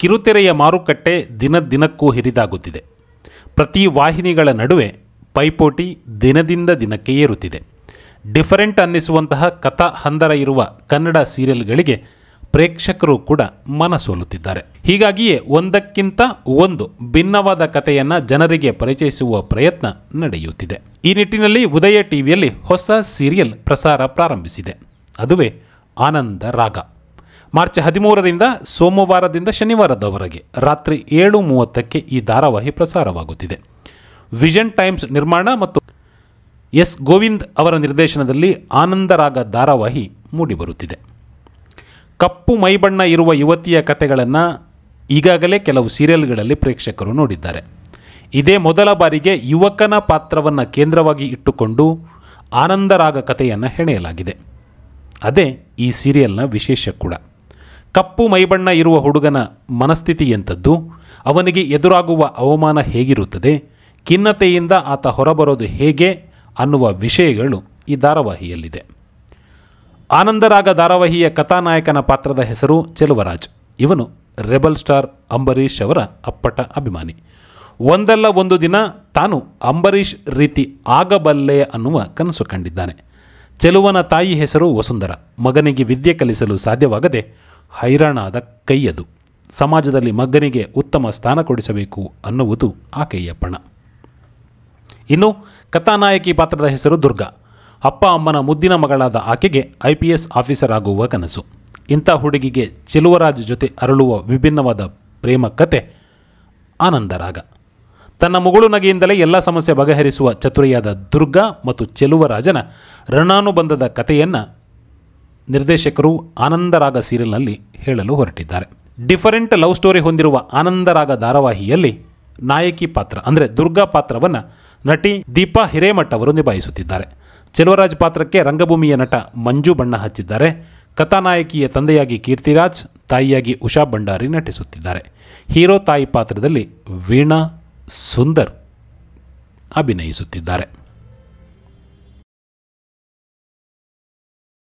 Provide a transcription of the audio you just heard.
ಕಿರುತೆರೆಯ ಮಾರುಕಟ್ಟೆ ದಿನ ದಿನಕ್ಕೂ ಹಿರಿದಾಗುತ್ತಿದೆ ಪ್ರತಿ ವಾಹಿನಿಗಳ ನಡುವೆ ಪೈಪೋಟಿ ದಿನದಿಂದ ದಿನಕ್ಕೆ ಏರುತ್ತಿದೆ ಡಿಫರೆಂಟ್ ಅನ್ನಿಸುವಂತಹ ಕಥಾ ಹಂದರ ಇರುವ ಕನ್ನಡ ಸೀರಿಯಲ್ಗಳಿಗೆ ಪ್ರೇಕ್ಷಕರು ಕೂಡ ಸೋಲುತ್ತಿದ್ದಾರೆ ಹೀಗಾಗಿಯೇ ಒಂದಕ್ಕಿಂತ ಒಂದು ಭಿನ್ನವಾದ ಕಥೆಯನ್ನು ಜನರಿಗೆ ಪರಿಚಯಿಸುವ ಪ್ರಯತ್ನ ನಡೆಯುತ್ತಿದೆ ಈ ನಿಟ್ಟಿನಲ್ಲಿ ಉದಯ ಟಿವಿಯಲ್ಲಿ ಹೊಸ ಸೀರಿಯಲ್ ಪ್ರಸಾರ ಪ್ರಾರಂಭಿಸಿದೆ ಅದುವೇ ಆನಂದ ರಾಗ ಮಾರ್ಚ್ ಹದಿಮೂರರಿಂದ ಸೋಮವಾರದಿಂದ ಶನಿವಾರದವರೆಗೆ ರಾತ್ರಿ ಏಳು ಮೂವತ್ತಕ್ಕೆ ಈ ಧಾರಾವಾಹಿ ಪ್ರಸಾರವಾಗುತ್ತಿದೆ ವಿಷನ್ ಟೈಮ್ಸ್ ನಿರ್ಮಾಣ ಮತ್ತು ಎಸ್ ಗೋವಿಂದ್ ಅವರ ನಿರ್ದೇಶನದಲ್ಲಿ ಆನಂದರಾಗ ಧಾರಾವಾಹಿ ಮೂಡಿಬರುತ್ತಿದೆ ಕಪ್ಪು ಮೈಬಣ್ಣ ಇರುವ ಯುವತಿಯ ಕಥೆಗಳನ್ನು ಈಗಾಗಲೇ ಕೆಲವು ಸೀರಿಯಲ್ಗಳಲ್ಲಿ ಪ್ರೇಕ್ಷಕರು ನೋಡಿದ್ದಾರೆ ಇದೇ ಮೊದಲ ಬಾರಿಗೆ ಯುವಕನ ಪಾತ್ರವನ್ನು ಕೇಂದ್ರವಾಗಿ ಇಟ್ಟುಕೊಂಡು ಆನಂದರಾಗ ಕಥೆಯನ್ನು ಹೆಣೆಯಲಾಗಿದೆ ಅದೇ ಈ ಸೀರಿಯಲ್ನ ವಿಶೇಷ ಕೂಡ ಕಪ್ಪು ಮೈಬಣ್ಣ ಇರುವ ಹುಡುಗನ ಮನಸ್ಥಿತಿ ಎಂಥದ್ದು ಅವನಿಗೆ ಎದುರಾಗುವ ಅವಮಾನ ಹೇಗಿರುತ್ತದೆ ಖಿನ್ನತೆಯಿಂದ ಆತ ಹೊರಬರೋದು ಹೇಗೆ ಅನ್ನುವ ವಿಷಯಗಳು ಈ ಧಾರಾವಾಹಿಯಲ್ಲಿದೆ ಆನಂದರಾಗ ಧಾರಾವಾಹಿಯ ಕಥಾನಾಯಕನ ಪಾತ್ರದ ಹೆಸರು ಚೆಲುವರಾಜ್ ಇವನು ರೆಬಲ್ ಸ್ಟಾರ್ ಅಂಬರೀಷ್ ಅವರ ಅಪ್ಪಟ ಅಭಿಮಾನಿ ಒಂದಲ್ಲ ಒಂದು ದಿನ ತಾನು ಅಂಬರೀಷ್ ರೀತಿ ಆಗಬಲ್ಲೆ ಅನ್ನುವ ಕನಸು ಕಂಡಿದ್ದಾನೆ ಚೆಲುವನ ತಾಯಿ ಹೆಸರು ವಸುಂಧರ ಮಗನಿಗೆ ವಿದ್ಯೆ ಕಲಿಸಲು ಸಾಧ್ಯವಾಗದೆ ಹೈರಾಣಾದ ಕೈಯದು ಸಮಾಜದಲ್ಲಿ ಮಗ್ಗನಿಗೆ ಉತ್ತಮ ಸ್ಥಾನ ಕೊಡಿಸಬೇಕು ಅನ್ನುವುದು ಆಕೆಯ ಪಣ ಇನ್ನು ಕಥಾನಾಯಕಿ ಪಾತ್ರದ ಹೆಸರು ದುರ್ಗಾ ಅಪ್ಪ ಅಮ್ಮನ ಮುದ್ದಿನ ಮಗಳಾದ ಆಕೆಗೆ ಐ ಪಿ ಎಸ್ ಆಫೀಸರ್ ಆಗುವ ಕನಸು ಇಂಥ ಹುಡುಗಿಗೆ ಚೆಲುವರಾಜ್ ಜೊತೆ ಅರಳುವ ವಿಭಿನ್ನವಾದ ಪ್ರೇಮ ಕತೆ ಆನಂದರಾಗ ತನ್ನ ಮುಗುಳು ನಗೆಯಿಂದಲೇ ಎಲ್ಲ ಸಮಸ್ಯೆ ಬಗೆಹರಿಸುವ ಚತುರಿಯಾದ ದುರ್ಗಾ ಮತ್ತು ಚೆಲುವರಾಜನ ರಣಾನುಬಂಧದ ಕಥೆಯನ್ನು ನಿರ್ದೇಶಕರು ಆನಂದರಾಗ ಸೀರಿಯಲ್ನಲ್ಲಿ ಹೇಳಲು ಹೊರಟಿದ್ದಾರೆ ಡಿಫರೆಂಟ್ ಲವ್ ಸ್ಟೋರಿ ಹೊಂದಿರುವ ಆನಂದರಾಗ ಧಾರಾವಾಹಿಯಲ್ಲಿ ನಾಯಕಿ ಪಾತ್ರ ಅಂದರೆ ದುರ್ಗಾ ಪಾತ್ರವನ್ನು ನಟಿ ದೀಪಾ ಹಿರೇಮಠ್ ಅವರು ನಿಭಾಯಿಸುತ್ತಿದ್ದಾರೆ ಚೆಲುವರಾಜ್ ಪಾತ್ರಕ್ಕೆ ರಂಗಭೂಮಿಯ ನಟ ಮಂಜು ಬಣ್ಣ ಹಚ್ಚಿದ್ದಾರೆ ನಾಯಕಿಯ ತಂದೆಯಾಗಿ ಕೀರ್ತಿರಾಜ್ ತಾಯಿಯಾಗಿ ಉಷಾ ಭಂಡಾರಿ ನಟಿಸುತ್ತಿದ್ದಾರೆ ಹೀರೋ ತಾಯಿ ಪಾತ್ರದಲ್ಲಿ ವೀಣಾ ಸುಂದರ್ ಅಭಿನಯಿಸುತ್ತಿದ್ದಾರೆ